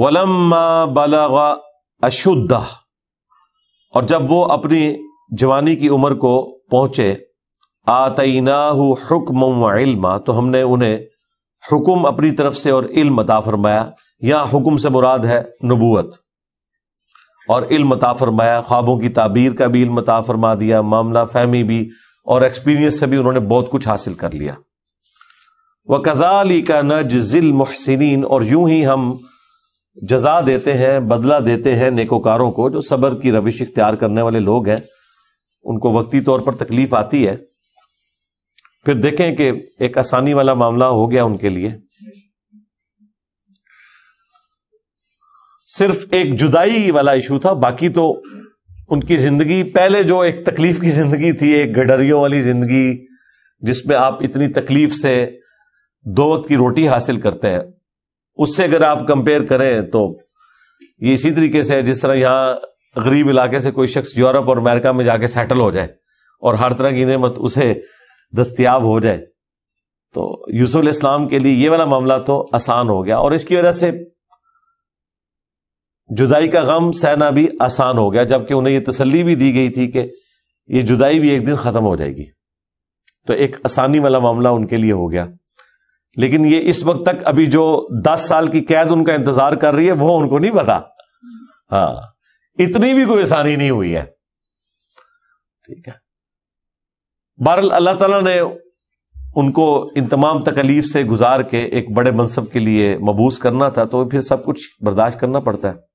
वलम्मा बलगा अशुद्ध और जब वो अपनी जवानी की उम्र को पहुंचे आतना हुक्म इल्मा तो हमने उन्हें हुक्म अपनी तरफ से और इल्म अता फरमाया यहां हुक्म से मुराद है नबूत और इल्म अता फरमाया ख्वाबों की ताबीर का भी इल्म अता फरमा दिया मामला फहमी भी और एक्सपीरियंस से भी उन्होंने बहुत कुछ हासिल कर लिया वह कजाली का नज जिल और यूं ही हम जजा देते हैं बदला देते हैं नेकोकारों को जो सबर की रविश इख्तियार करने वाले लोग हैं उनको वक्ती तौर पर तकलीफ आती है फिर देखें कि एक आसानी वाला मामला हो गया उनके लिए सिर्फ एक जुदाई वाला इशू था बाकी तो उनकी जिंदगी पहले जो एक तकलीफ की जिंदगी थी एक गडरियों वाली जिंदगी जिसमें आप इतनी तकलीफ से दो वक्त की रोटी हासिल करते हैं उससे अगर आप कंपेयर करें तो ये इसी तरीके से है जिस तरह यहां गरीब इलाके से कोई शख्स यूरोप और अमेरिका में जाके सेटल हो जाए और हर तरह की नमत उसे दस्तियाब हो जाए तो यूसुफ इस्लाम के लिए ये वाला मामला तो आसान हो गया और इसकी वजह से जुदाई का गम सहना भी आसान हो गया जबकि उन्हें यह तसली भी दी गई थी कि यह जुदाई भी एक दिन खत्म हो जाएगी तो एक आसानी वाला मामला उनके लिए हो गया लेकिन ये इस वक्त तक अभी जो दस साल की कैद उनका इंतजार कर रही है वो उनको नहीं पता हाँ इतनी भी कोई आसानी नहीं हुई है ठीक है बहरल अल्लाह तला ने उनको इन तमाम तकलीफ से गुजार के एक बड़े मनसब के लिए मबूस करना था तो फिर सब कुछ बर्दाश्त करना पड़ता है